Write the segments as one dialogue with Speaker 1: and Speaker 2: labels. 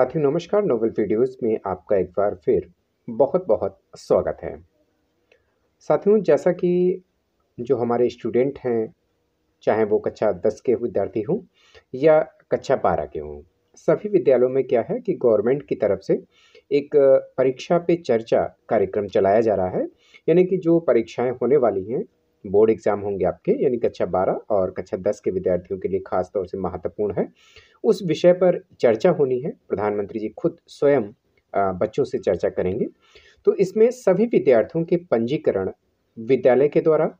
Speaker 1: साथियों नमस्कार novel videos में आपका एक बार फिर बहुत बहुत स्वागत है साथियों जैसा कि जो हमारे स्टूडेंट हैं चाहे वो कक्षा दस के विद्यार्थी हों या कक्षा बारह के हों सभी विद्यालयों में क्या है कि गवर्नमेंट की तरफ से एक परीक्षा पे चर्चा कार्यक्रम चलाया जा रहा है यानी कि जो परीक्षाएं होने वाली हैं बोर्ड एग्ज़ाम होंगे आपके यानी कक्षा बारह और कक्षा दस के विद्यार्थियों के लिए खास तौर से महत्वपूर्ण है उस विषय पर चर्चा होनी है प्रधानमंत्री जी खुद स्वयं बच्चों से चर्चा करेंगे तो इसमें सभी विद्यार्थियों के पंजीकरण विद्यालय के द्वारा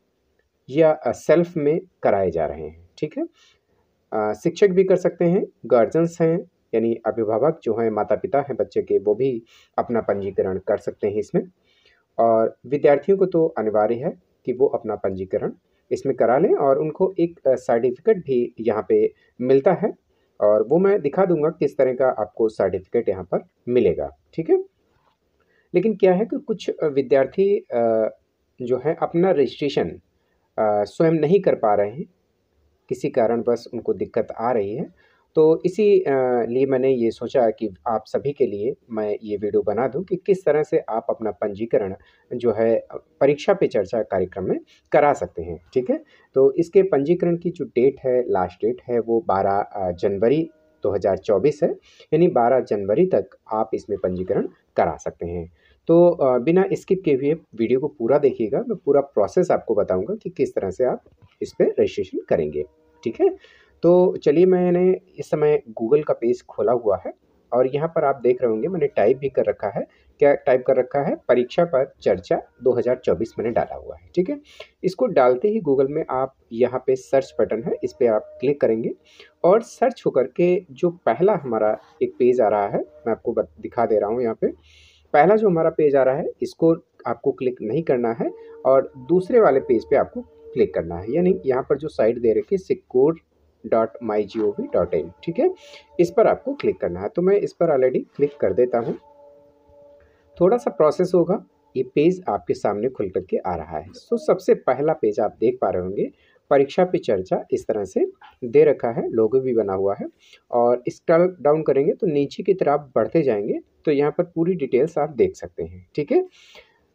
Speaker 1: या सेल्फ में कराए जा रहे हैं ठीक है शिक्षक भी कर सकते हैं गार्जियंस हैं यानी अभिभावक जो हैं माता पिता हैं बच्चे के वो भी अपना पंजीकरण कर सकते हैं इसमें और विद्यार्थियों को तो अनिवार्य है कि वो अपना पंजीकरण इसमें करा लें और उनको एक सर्टिफिकेट भी यहाँ पे मिलता है और वो मैं दिखा दूंगा किस तरह का आपको सर्टिफिकेट यहाँ पर मिलेगा ठीक है लेकिन क्या है कि कुछ विद्यार्थी जो है अपना रजिस्ट्रेशन स्वयं नहीं कर पा रहे हैं किसी कारणवश उनको दिक्कत आ रही है तो इसी लिए मैंने ये सोचा कि आप सभी के लिए मैं ये वीडियो बना दूं कि किस तरह से आप अपना पंजीकरण जो है परीक्षा पे चर्चा कार्यक्रम में करा सकते हैं ठीक है तो इसके पंजीकरण की जो डेट है लास्ट डेट है वो 12 जनवरी 2024 है यानी 12 जनवरी तक आप इसमें पंजीकरण करा सकते हैं तो बिना स्किप के हुए वीडियो को पूरा देखिएगा मैं पूरा प्रोसेस आपको बताऊँगा कि किस तरह से आप इस पर रजिस्ट्रेशन करेंगे ठीक है तो चलिए मैंने इस समय गूगल का पेज खोला हुआ है और यहाँ पर आप देख रहे होंगे मैंने टाइप भी कर रखा है क्या टाइप कर रखा है परीक्षा पर चर्चा 2024 मैंने डाला हुआ है ठीक है इसको डालते ही गूगल में आप यहाँ पे सर्च बटन है इस पर आप क्लिक करेंगे और सर्च होकर के जो पहला हमारा एक पेज आ रहा है मैं आपको दिखा दे रहा हूँ यहाँ पे पहला जो हमारा पेज आ रहा है इसको आपको क्लिक नहीं करना है और दूसरे वाले पेज पे आपको क्लिक करना है यानी यहाँ पर जो साइट दे रखी है secure dot my G O V dot in ठीक है इस पर आपको क्लिक करना है तो मैं इस पर ऑलरेडी क्लिक कर देता हूँ थोड़ा सा प्रोसेस होगा ये पेज आपके सामने खुल करके आ रहा है सो so, सबसे पहला पेज आप देख पा रहे होंगे परीक्षा पे चर्चा इस तरह से दे रखा है लोगो भी बना हुआ है और स्क्रॉल डाउन करेंगे तो नीचे की तरफ बढ़ते जाएंगे तो यहाँ पर पूरी डिटेल्स आप देख सकते हैं ठीक है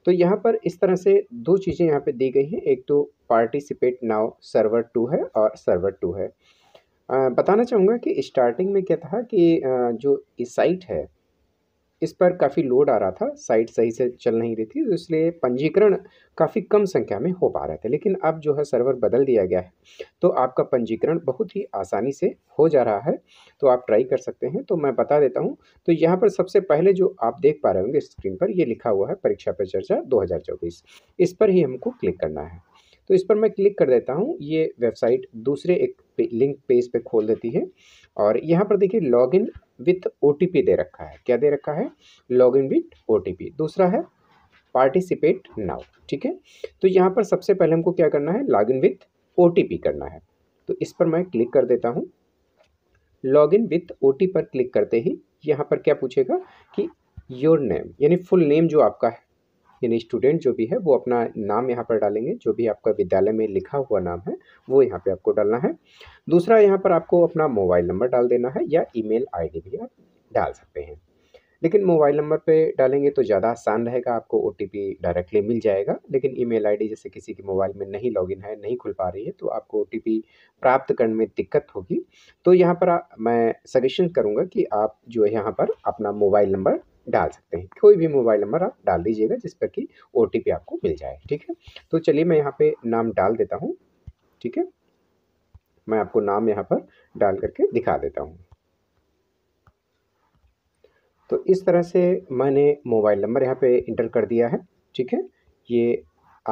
Speaker 1: तो यहाँ पर इस तरह से दो चीज़ें यहाँ पे दी गई हैं एक तो पार्टिसिपेट नाउ सर्वर टू है और सर्वर टू है बताना चाहूँगा कि स्टार्टिंग में क्या था कि जो इस साइट है इस पर काफ़ी लोड आ रहा था साइट सही से चल नहीं रही थी तो इसलिए पंजीकरण काफ़ी कम संख्या में हो पा रहे थे लेकिन अब जो है सर्वर बदल दिया गया है तो आपका पंजीकरण बहुत ही आसानी से हो जा रहा है तो आप ट्राई कर सकते हैं तो मैं बता देता हूँ तो यहाँ पर सबसे पहले जो आप देख पा रहे होंगे स्क्रीन पर ये लिखा हुआ है परीक्षा पर चर्चा दो इस पर ही हमको क्लिक करना है तो इस पर मैं क्लिक कर देता हूँ ये वेबसाइट दूसरे एक पे, लिंक पेज पे खोल देती है और यहाँ पर देखिए लॉगिन विथ ओ दे रखा है क्या दे रखा है लॉगिन विथ ओ दूसरा है पार्टिसिपेट नाउ ठीक है तो यहाँ पर सबसे पहले हमको क्या करना है लॉग इन विथ ओ करना है तो इस पर मैं क्लिक कर देता हूँ लॉग इन विथ ओ पर क्लिक करते ही यहाँ पर क्या पूछेगा कि योर नेम यानी फुल नेम जो आपका है यानी स्टूडेंट जो भी है वो अपना नाम यहाँ पर डालेंगे जो भी आपका विद्यालय में लिखा हुआ नाम है वो यहाँ पे आपको डालना है दूसरा यहाँ पर आपको अपना मोबाइल नंबर डाल देना है या ईमेल आईडी भी आप डाल सकते हैं लेकिन मोबाइल नंबर पे डालेंगे तो ज़्यादा आसान रहेगा आपको ओ डायरेक्टली मिल जाएगा लेकिन ईमेल आईडी जैसे किसी के मोबाइल में नहीं लॉगिन है नहीं खुल पा रही है तो आपको ओ प्राप्त करने में दिक्कत होगी तो यहाँ पर मैं सजेशन करूँगा कि आप जो है यहाँ पर अपना मोबाइल नंबर डाल सकते हैं कोई भी मोबाइल नंबर आप डाल दीजिएगा जिस पर कि ओ आपको मिल जाए ठीक है तो चलिए मैं यहाँ पर नाम डाल देता हूँ ठीक है मैं आपको नाम यहाँ पर डाल करके दिखा देता हूँ तो इस तरह से मैंने मोबाइल नंबर यहाँ पे इंटर कर दिया है ठीक है ये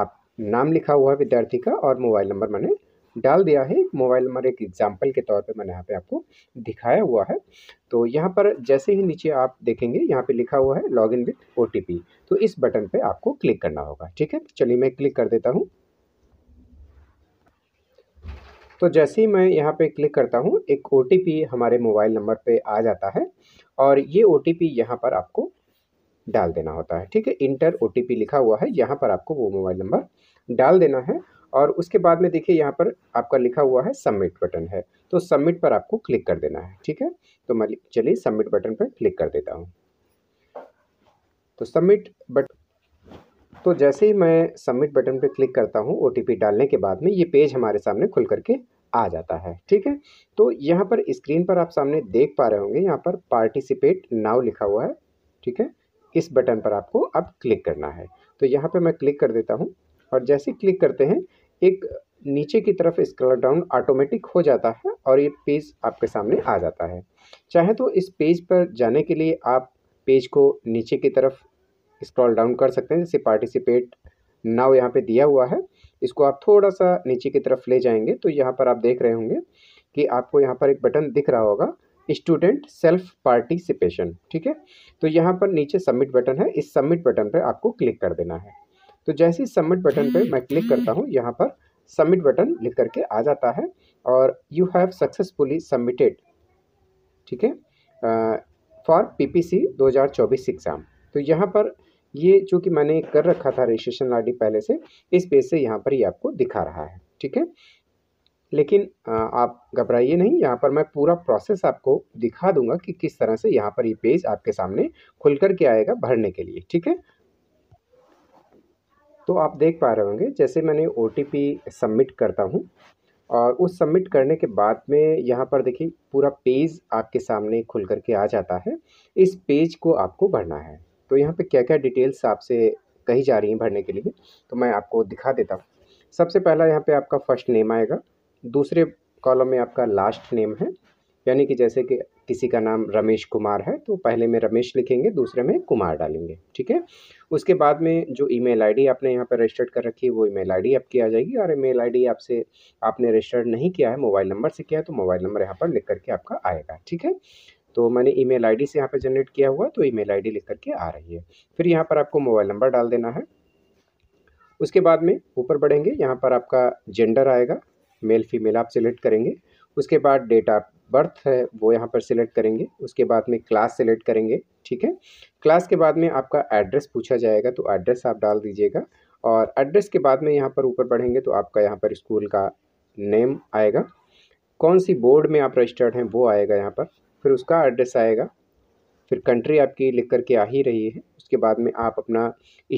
Speaker 1: आप नाम लिखा हुआ है विद्यार्थी का और मोबाइल नंबर मैंने डाल दिया है मोबाइल नंबर एक एग्जाम्पल के तौर पे मैंने यहाँ पे आपको दिखाया हुआ है तो यहाँ पर जैसे ही नीचे आप देखेंगे यहाँ पे लिखा हुआ है लॉग इन विथ ओ तो इस बटन पे आपको क्लिक करना होगा ठीक है चलिए मैं क्लिक कर देता हूँ तो जैसे ही मैं यहाँ पे क्लिक करता हूँ एक ओ हमारे मोबाइल नंबर पर आ जाता है और ये ओ टी यहाँ पर आपको डाल देना होता है ठीक है इंटर ओ लिखा हुआ है यहाँ पर आपको वो मोबाइल नंबर डाल देना है और उसके बाद में देखिए यहाँ पर आपका लिखा हुआ है सबमिट बटन है तो सबमिट पर आपको क्लिक कर देना है ठीक है तो मैं चलिए सबमिट बटन पर क्लिक कर देता हूँ तो सबमिट बट तो जैसे ही मैं सबमिट बटन पर क्लिक करता हूँ ओ डालने के बाद में ये पेज हमारे सामने खुल करके आ जाता है ठीक है तो यहाँ पर स्क्रीन पर आप सामने देख पा रहे होंगे यहाँ पर पार्टिसिपेट नाव लिखा हुआ है ठीक है इस बटन पर आपको अब क्लिक करना है तो यहाँ पर मैं क्लिक कर देता हूँ और जैसे क्लिक करते हैं एक नीचे की तरफ स्क्रॉल डाउन ऑटोमेटिक हो जाता है और ये पेज आपके सामने आ जाता है चाहे तो इस पेज पर जाने के लिए आप पेज को नीचे की तरफ स्क्रॉल डाउन कर सकते हैं जैसे पार्टिसिपेट नाव यहाँ पे दिया हुआ है इसको आप थोड़ा सा नीचे की तरफ ले जाएंगे तो यहाँ पर आप देख रहे होंगे कि आपको यहाँ पर एक बटन दिख रहा होगा स्टूडेंट सेल्फ पार्टिसिपेशन ठीक है तो यहाँ पर नीचे सबमिट बटन है इस सबमिट बटन पर आपको क्लिक कर देना है तो जैसे ही सबमिट बटन पर मैं क्लिक करता हम्म। हूँ यहाँ पर सबमिट बटन लिख करके आ जाता है और यू हैव सक्सेसफुली सबमिटेड ठीक है फॉर पीपीसी 2024 एग्ज़ाम तो यहाँ पर ये चूँकि मैंने कर रखा था रजिस्ट्रेशन डी पहले से इस पेज से यहाँ पर ये यह आपको दिखा रहा है ठीक है लेकिन आप घबराइए नहीं यहाँ पर मैं पूरा प्रोसेस आपको दिखा दूंगा कि किस तरह से यहाँ पर ये यह पेज आपके सामने खुल कर के आएगा भरने के लिए ठीक है तो आप देख पा रहे होंगे जैसे मैंने ओ सबमिट करता हूँ और उस सबमिट करने के बाद में यहाँ पर देखिए पूरा पेज आपके सामने खुल करके आ जाता है इस पेज को आपको भरना है तो यहाँ पे क्या क्या डिटेल्स आपसे कही जा रही हैं भरने के लिए तो मैं आपको दिखा देता हूँ सबसे पहला यहाँ पे आपका फर्स्ट नेम आएगा दूसरे कॉलम में आपका लास्ट नेम है यानी कि जैसे कि किसी का नाम रमेश कुमार है तो पहले में रमेश लिखेंगे दूसरे में कुमार डालेंगे ठीक है उसके बाद में जो ईमेल आईडी आपने यहाँ पर रजिस्टर्ड कर रखी है वो ईमेल आईडी आपकी आ जाएगी और ईमेल आईडी आपसे आपने रजिस्टर्ड नहीं किया है मोबाइल नंबर से किया है तो मोबाइल नंबर यहाँ पर लिख करके आपका आएगा ठीक है तो मैंने आई डी से यहाँ पर जनरेट किया हुआ तो आई डी लिख करके आ रही है फिर यहाँ पर आपको मोबाइल नंबर डाल देना है उसके बाद में ऊपर बढ़ेंगे यहाँ पर आपका जेंडर आएगा मेल फीमेल आप सिलेक्ट करेंगे उसके बाद डेट आप बर्थ है वो यहाँ पर सिलेक्ट करेंगे उसके बाद में क्लास सिलेक्ट करेंगे ठीक है क्लास के बाद में आपका एड्रेस पूछा जाएगा तो एड्रेस आप डाल दीजिएगा और एड्रेस के बाद में यहाँ पर ऊपर बढ़ेंगे तो आपका यहाँ पर स्कूल का नेम आएगा कौन सी बोर्ड में आप रजिस्टर्ड हैं वो आएगा यहाँ पर फिर उसका एड्रेस आएगा फिर कंट्री आपकी लिख कर के आ ही रही है उसके बाद में आप अपना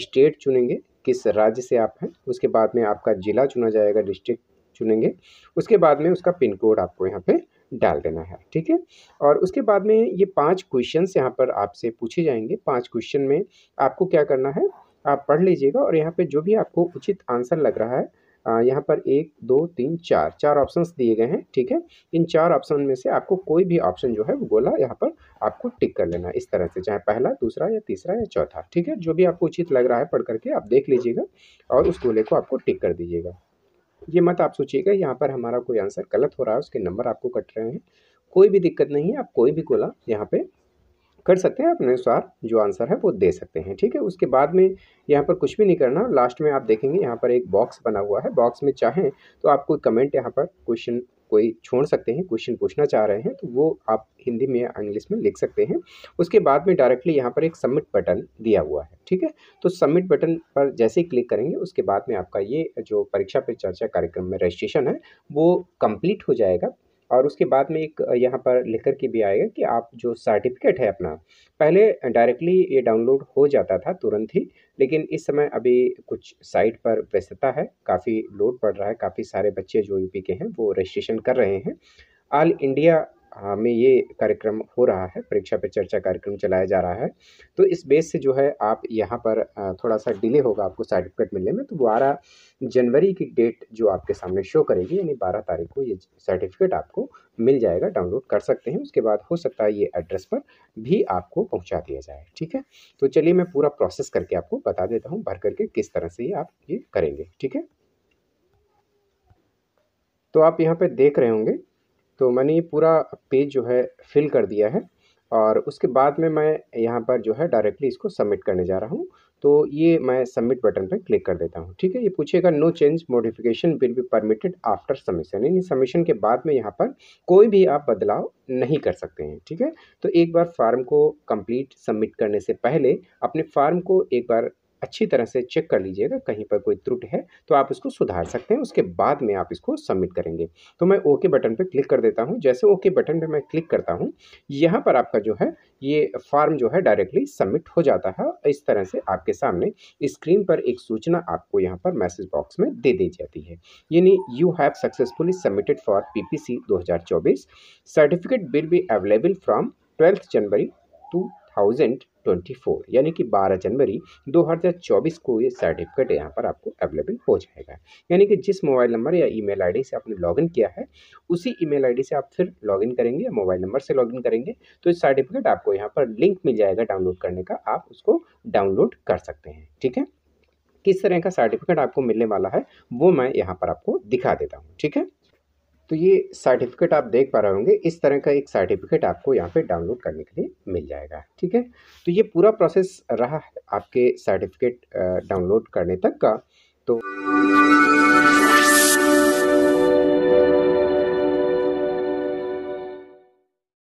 Speaker 1: स्टेट चुनेंगे किस राज्य से आप हैं उसके बाद में आपका ज़िला चुना जाएगा डिस्ट्रिक्ट चुनेंगे उसके बाद में उसका पिन कोड आपको यहाँ पे डाल देना है ठीक है और उसके बाद में ये पांच क्वेश्चंस यहाँ पर आपसे पूछे जाएंगे पांच क्वेश्चन में आपको क्या करना है आप पढ़ लीजिएगा और यहाँ पे जो भी आपको उचित आंसर लग रहा है यहाँ पर एक दो तीन चार चार ऑप्शंस दिए गए हैं ठीक है इन चार ऑप्शन में से आपको कोई भी ऑप्शन जो है वो गोला यहाँ पर आपको टिक कर लेना है इस तरह से चाहे पहला दूसरा या तीसरा या चौथा ठीक है जो भी आपको उचित लग रहा है पढ़ करके आप देख लीजिएगा और उस गोले को आपको टिक कर दीजिएगा ये मत आप सोचिएगा यहाँ पर हमारा कोई आंसर गलत हो रहा है उसके नंबर आपको कट रहे हैं कोई भी दिक्कत नहीं है आप कोई भी गोला यहाँ पे कर सकते हैं अपने अनुसार जो आंसर है वो दे सकते हैं ठीक है उसके बाद में यहाँ पर कुछ भी नहीं करना लास्ट में आप देखेंगे यहाँ पर एक बॉक्स बना हुआ है बॉक्स में चाहें तो आप कोई कमेंट यहाँ पर क्वेश्चन कोई छोड़ सकते हैं क्वेश्चन पूछना चाह रहे हैं तो वो आप हिंदी में या इंग्लिश में लिख सकते हैं उसके बाद में डायरेक्टली यहाँ पर एक सबमिट बटन दिया हुआ है ठीक है तो सबमिट बटन पर जैसे ही क्लिक करेंगे उसके बाद में आपका ये जो परीक्षा पे चर्चा कार्यक्रम में रजिस्ट्रेशन है वो कंप्लीट हो जाएगा और उसके बाद में एक यहाँ पर लिख कर के भी आएगा कि आप जो सर्टिफिकेट है अपना पहले डायरेक्टली ये डाउनलोड हो जाता था तुरंत ही लेकिन इस समय अभी कुछ साइट पर व्यस्तता है काफ़ी लोड पड़ रहा है काफ़ी सारे बच्चे जो यूपी के हैं वो रजिस्ट्रेशन कर रहे हैं ऑल इंडिया हाँ, में ये कार्यक्रम हो रहा है परीक्षा पे चर्चा कार्यक्रम चलाया जा रहा है तो इस बेस से जो है आप यहाँ पर थोड़ा सा डिले होगा आपको सर्टिफिकेट मिलने में तो बारह जनवरी की डेट जो आपके सामने शो करेगी यानी बारह तारीख को ये सर्टिफिकेट आपको मिल जाएगा डाउनलोड कर सकते हैं उसके बाद हो सकता है ये एड्रेस पर भी आपको पहुँचा दिया जाए ठीक है तो चलिए मैं पूरा प्रोसेस करके आपको बता देता हूँ भर करके किस तरह से ये आप ये करेंगे ठीक है तो आप यहाँ पे देख रहे होंगे तो मैंने ये पूरा पेज जो है फिल कर दिया है और उसके बाद में मैं यहाँ पर जो है डायरेक्टली इसको सबमिट करने जा रहा हूँ तो ये मैं सबमिट बटन पर क्लिक कर देता हूँ ठीक है ये पूछेगा no change modification will be permitted after submission यानी सबमिशन के बाद में यहाँ पर कोई भी आप बदलाव नहीं कर सकते हैं ठीक है तो एक बार फार्म को कंप्लीट सबमिट करने से पहले अपने फार्म को एक बार अच्छी तरह से चेक कर लीजिएगा कहीं पर कोई त्रुटि है तो आप इसको सुधार सकते हैं उसके बाद में आप इसको सबमिट करेंगे तो मैं ओके बटन पर क्लिक कर देता हूँ जैसे ओके बटन पर मैं क्लिक करता हूँ यहाँ पर आपका जो है ये फॉर्म जो है डायरेक्टली सबमिट हो जाता है इस तरह से आपके सामने स्क्रीन पर एक सूचना आपको यहाँ पर मैसेज बॉक्स में दे दी जाती है यानी you have successfully submitted for P P certificate will be available from twelfth January two thousand twenty four यानी कि बारह जनवरी दो हजार चौबीस को ये सर्टिफिकेट यहाँ पर आपको अवेलेबल हो जाएगा यानी कि जिस मोबाइल नंबर या ईमेल आईडी से आपने लॉगिन किया है उसी ईमेल आईडी से आप फिर लॉगिन करेंगे या मोबाइल नंबर से लॉगिन करेंगे तो ये सर्टिफिकेट आपको यहाँ पर लिंक मिल जाएगा डाउनलोड करने का आप उसको डाउनलोड कर सकते हैं ठीक है किस तरह का सर्टिफिकेट आपको मिलने वाला है वो मैं यहाँ पर आपको दिखा देता हूँ ठीक है तो ये सर्टिफिकेट आप देख पा रहे होंगे इस तरह का एक सर्टिफिकेट आपको यहाँ पे डाउनलोड करने के लिए मिल जाएगा ठीक है तो ये पूरा प्रोसेस रहा आपके सर्टिफिकेट डाउनलोड करने तक का तो